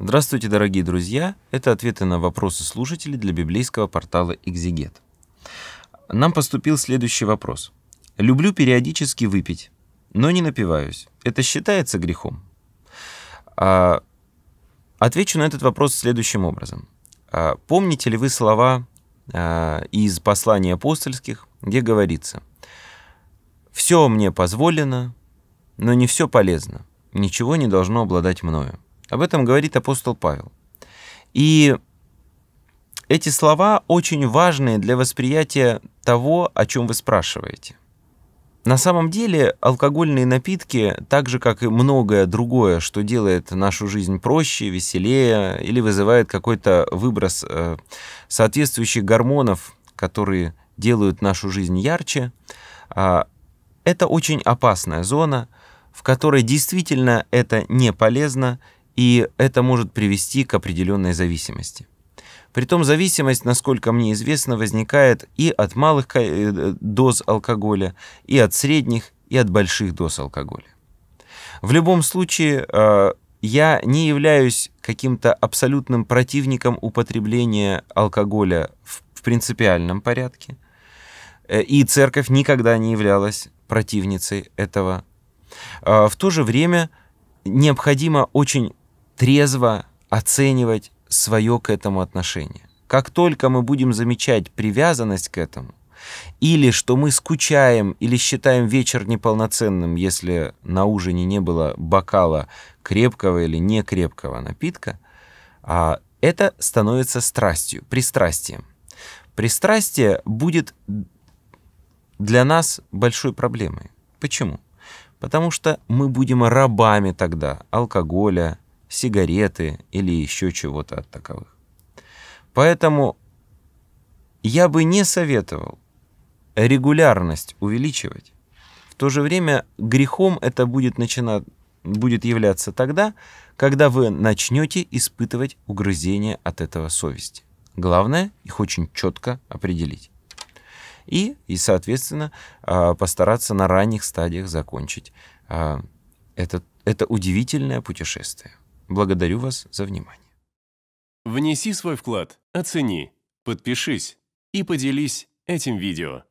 Здравствуйте, дорогие друзья! Это ответы на вопросы слушателей для библейского портала «Экзегет». Нам поступил следующий вопрос. «Люблю периодически выпить, но не напиваюсь. Это считается грехом?» а, Отвечу на этот вопрос следующим образом. А, помните ли вы слова а, из послания апостольских, где говорится «Все мне позволено, но не все полезно, ничего не должно обладать мною». Об этом говорит апостол Павел. И эти слова очень важны для восприятия того, о чем вы спрашиваете. На самом деле алкогольные напитки, так же как и многое другое, что делает нашу жизнь проще, веселее или вызывает какой-то выброс э, соответствующих гормонов, которые делают нашу жизнь ярче, э, это очень опасная зона, в которой действительно это не полезно и это может привести к определенной зависимости. Притом зависимость, насколько мне известно, возникает и от малых э, доз алкоголя, и от средних, и от больших доз алкоголя. В любом случае, э, я не являюсь каким-то абсолютным противником употребления алкоголя в принципиальном порядке. Э, и церковь никогда не являлась противницей этого. В то же время необходимо очень трезво оценивать свое к этому отношение. Как только мы будем замечать привязанность к этому, или что мы скучаем или считаем вечер неполноценным, если на ужине не было бокала крепкого или некрепкого напитка, а это становится страстью, пристрастием. Пристрастие будет для нас большой проблемой. Почему? Потому что мы будем рабами тогда алкоголя, сигареты или еще чего-то от таковых. Поэтому я бы не советовал регулярность увеличивать. В то же время грехом это будет, начина... будет являться тогда, когда вы начнете испытывать угрызение от этого совести. Главное их очень четко определить. И, и соответственно, а, постараться на ранних стадиях закончить а, это, это удивительное путешествие. Благодарю вас за внимание. Внеси свой вклад, оцени, подпишись и поделись этим видео.